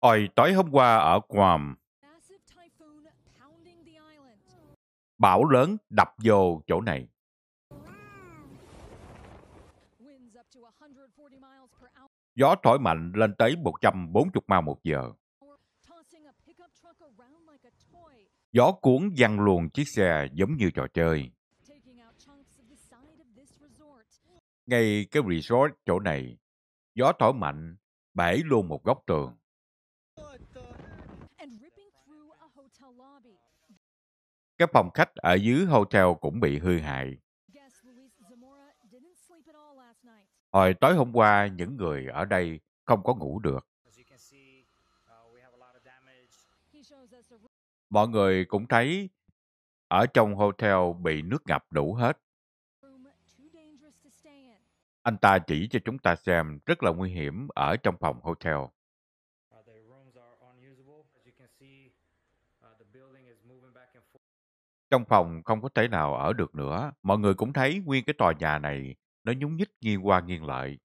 Hồi tối hôm qua ở Guam, bão lớn đập vô chỗ này. Gió thổi mạnh lên tới 140 mile một giờ. Gió cuốn văng luồn chiếc xe giống như trò chơi. Ngay cái resort chỗ này, gió thổi mạnh bể luôn một góc tường. Cái phòng khách ở dưới hotel cũng bị hư hại. Hồi tối hôm qua, những người ở đây không có ngủ được. Uh, Mọi người cũng thấy ở trong hotel bị nước ngập đủ hết. Anh ta chỉ cho chúng ta xem rất là nguy hiểm ở trong phòng hotel. Uh, uh, trong phòng không có thể nào ở được nữa. Mọi người cũng thấy nguyên cái tòa nhà này nó nhúng nhích nghiêng qua nghiêng lại.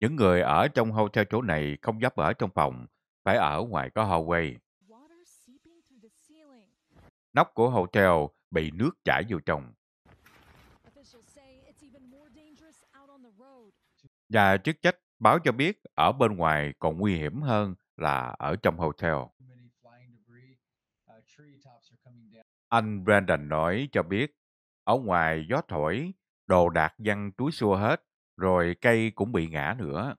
Những người ở trong hotel chỗ này không dám ở trong phòng, phải ở ngoài có hallway. Nóc của hotel bị nước chảy vô trong. Nhà chức trách báo cho biết ở bên ngoài còn nguy hiểm hơn là ở trong hotel. Anh Brandon nói cho biết, ở ngoài gió thổi, đồ đạc văng túi xua hết, rồi cây cũng bị ngã nữa.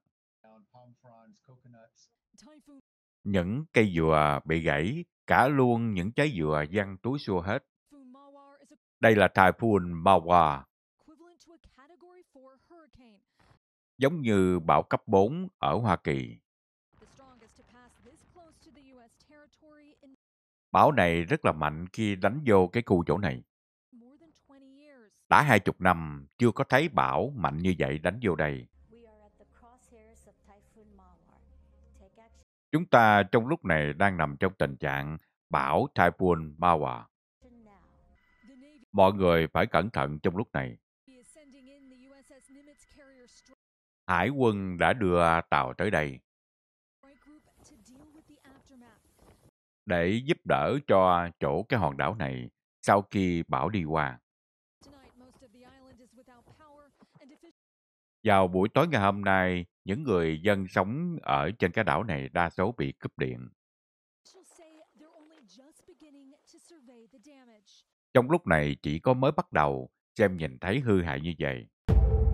Những cây dừa bị gãy, cả luôn những trái dừa văng túi xua hết. Đây là Typhoon Mawa, Giống như bão cấp 4 ở Hoa Kỳ. Bão này rất là mạnh khi đánh vô cái khu chỗ này. Đã hai chục năm chưa có thấy bão mạnh như vậy đánh vô đây. Chúng ta trong lúc này đang nằm trong tình trạng bão Typhoon Mawa. Mọi người phải cẩn thận trong lúc này. Hải quân đã đưa tàu tới đây để giúp đỡ cho chỗ cái hòn đảo này sau khi bão đi qua. Vào buổi tối ngày hôm nay, những người dân sống ở trên cái đảo này đa số bị cúp điện. Trong lúc này chỉ có mới bắt đầu xem nhìn thấy hư hại như vậy.